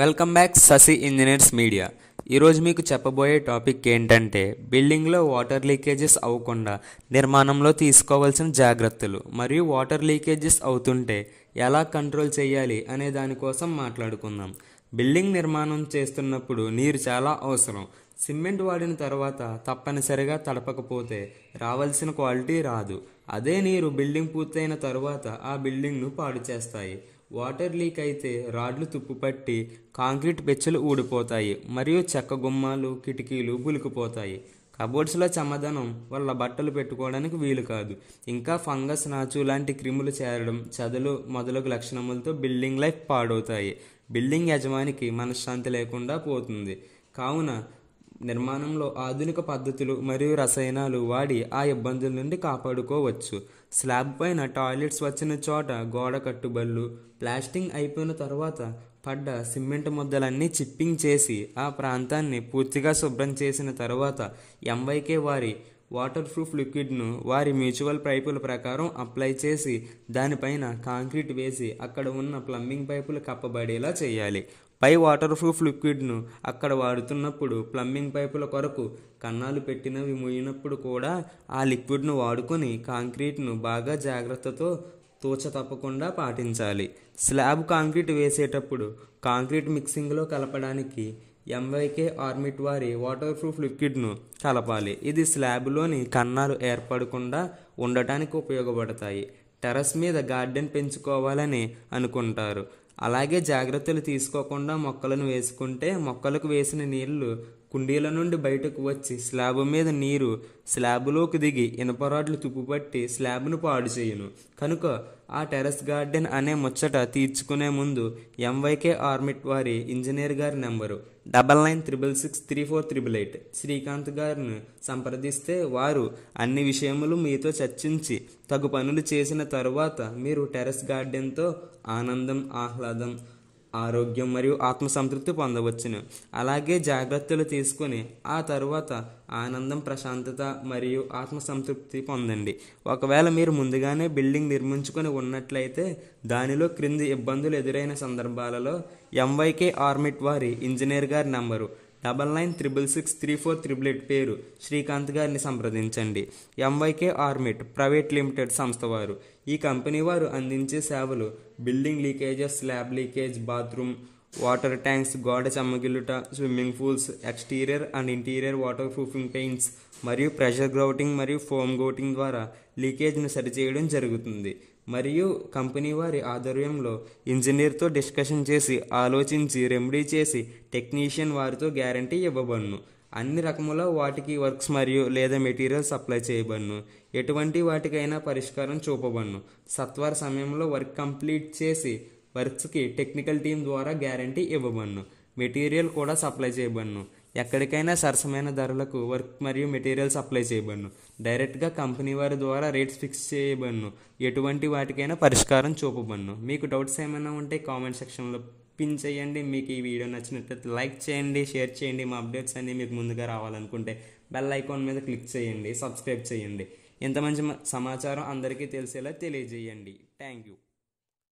welcome back Sasi engineers media ఈరోజు మీకు చెప్పబోయే టాపిక్ ఏంటంటే బిల్డింగ్లో వాటర్ లీకేజెస్ అవ్వకుండా నిర్మాణంలో తీసుకోవాల్సిన జాగ్రత్తలు మరియు వాటర్ లీకేజెస్ అవుతుంటే ఎలా కంట్రోల్ చేయాలి అనే దానికోసం మాట్లాడుకుందాం బిల్డింగ్ నిర్మాణం చేస్తున్నప్పుడు నీరు చాలా అవసరం సిమెంట్ వాడిన తర్వాత తప్పనిసరిగా తడపకపోతే రావాల్సిన క్వాలిటీ రాదు అదే నీరు బిల్డింగ్ పూర్తయిన తర్వాత ఆ బిల్డింగ్ను పాడు చేస్తాయి వాటర్ లీక్ అయితే రాడ్లు తుప్పుపట్టి కాంక్రీట్ బెచ్చలు ఊడిపోతాయి మరియు చెక్క గుమ్మాలు కిటికీలు పులికిపోతాయి కబోర్డ్స్లో చమదనం వల్ల బట్టలు పెట్టుకోవడానికి వీలు కాదు ఇంకా ఫంగస్ నాచు లాంటి క్రిములు చేరడం చదులు మొదలగు లక్షణములతో బిల్డింగ్ లైఫ్ పాడవుతాయి బిల్డింగ్ యజమానికి మనశ్శాంతి లేకుండా పోతుంది కావున నిర్మాణంలో ఆధునిక పద్ధతులు మరియు రసాయనాలు వాడి ఆ ఇబ్బందుల నుండి కాపాడుకోవచ్చు స్లాబ్ పైన టాయిలెట్స్ వచ్చిన చోట గోడ కట్టుబళ్ళు ప్లాస్టింగ్ అయిపోయిన తర్వాత పడ్డ సిమెంట్ ముద్దలన్నీ చిప్పింగ్ చేసి ఆ ప్రాంతాన్ని పూర్తిగా శుభ్రం చేసిన తర్వాత ఎంవైకే వారి వాటర్ ప్రూఫ్ లిక్విడ్ను వారి మ్యూచువల్ పైపుల ప్రకారం అప్లై చేసి దానిపైన కాంక్రీట్ వేసి అక్కడ ఉన్న ప్లంబింగ్ పైపులు కప్పబడేలా చేయాలి పై వాటర్ ప్రూఫ్ లిక్విడ్ను అక్కడ వాడుతున్నప్పుడు ప్లంబింగ్ పైపుల కొరకు కన్నాలు పెట్టినవి మూయినప్పుడు కూడా ఆ లిక్విడ్ను వాడుకొని కాంక్రీట్ను బాగా జాగ్రత్తతో తూచ తప్పకుండా పాటించాలి స్లాబ్ కాంక్రీట్ వేసేటప్పుడు కాంక్రీట్ మిక్సింగ్లో కలపడానికి ఎంవైకే ఆర్మిట్ వారి వాటర్ ప్రూఫ్ లిక్విడ్ను కలపాలి ఇది స్లాబ్లోని కన్నాలు ఏర్పడకుండా ఉండటానికి ఉపయోగపడతాయి టెరస్ మీద గార్డెన్ పెంచుకోవాలని అనుకుంటారు అలాగే జాగ్రత్తలు తీసుకోకుండా మొక్కలను వేసుకుంటే మొక్కలకు వేసిన నీళ్లు కుండీల నుండి బయటకు వచ్చి స్లాబ్ మీద నీరు స్లాబ్లోకి దిగి ఇనపరాడ్లు తుప్పుపట్టి స్లాబ్ను పాడు చేయును కనుక ఆ టెర్రస్ గార్డెన్ అనే ముచ్చట తీర్చుకునే ముందు ఎంవైకే ఆర్మిట్ వారి ఇంజనీర్ గారి number double nine triple six three four triple eight Srikanth గారిని సంప్రదిస్తే వారు అన్ని విషయములు మీతో చర్చించి తగు పనులు చేసిన తరువాత మీరు టెర్రస్ గార్డెన్తో ఆనందం ఆహ్లాదం ఆరోగ్యం మరియు ఆత్మసంతృప్తి పొందవచ్చును అలాగే జాగ్రత్తలు తీసుకొని ఆ తరువాత ఆనందం ప్రశాంతత మరియు ఆత్మసంతృప్తి పొందండి ఒకవేళ మీరు ముందుగానే బిల్డింగ్ నిర్మించుకొని ఉన్నట్లయితే దానిలో క్రింది ఇబ్బందులు ఎదురైన సందర్భాలలో ఎంవైకే ఆర్మిట్ వారి ఇంజనీర్ గారి number double nine triple six three four triple eight పేరు శ్రీకాంత్ గారిని సంప్రదించండి ఎంవైకే ఆర్మిట్ ప్రైవేట్ లిమిటెడ్ సంస్థ వారు ఈ కంపెనీ వారు అందించే సేవలు building leakages slab leakage bathroom water tanks గోడ చమ్మగిల్లుట swimming pools exterior and interior water proofing paints మరియు ప్రెషర్ గ్రౌటింగ్ మరియు ఫోమ్ గోటింగ్ ద్వారా లీకేజ్ను సరిచేయడం జరుగుతుంది మరియు కంపెనీ వారి ఆధ్వర్యంలో ఇంజనీర్తో డిస్కషన్ చేసి ఆలోచించి రెమెడీ చేసి టెక్నీషియన్ వారితో గ్యారంటీ ఇవ్వబడును అన్ని రకముల వాటికి వర్క్స్ మరియు లేదా మెటీరియల్ సప్లై చేయబడును ఎటువంటి వాటికైనా పరిష్కారం చూపబడును సత్వర సమయంలో వర్క్ కంప్లీట్ చేసి వర్క్స్కి టెక్నికల్ టీం ద్వారా గ్యారంటీ ఇవ్వబడును మెటీరియల్ కూడా సప్లై చేయబడును ఎక్కడికైనా సరసమైన ధరలకు వర్క్ మరియు మెటీరియల్ సప్లై చేయబడును డైరెక్ట్గా కంపెనీ వారి ద్వారా రేట్స్ ఫిక్స్ చేయబడును ఎటువంటి వాటికైనా పరిష్కారం చూపబడును మీకు డౌట్స్ ఏమైనా ఉంటే కామెంట్ సెక్షన్లో పిన్ చేయండి మీకు ఈ వీడియో నచ్చినట్లయితే లైక్ చేయండి షేర్ చేయండి మా అప్డేట్స్ అన్నీ మీకు ముందుగా రావాలనుకుంటే బెల్ ఐకాన్ మీద క్లిక్ చేయండి సబ్స్క్రైబ్ చేయండి ఇంత మంచి సమాచారం అందరికీ తెలిసేలా తెలియజేయండి థ్యాంక్ యూ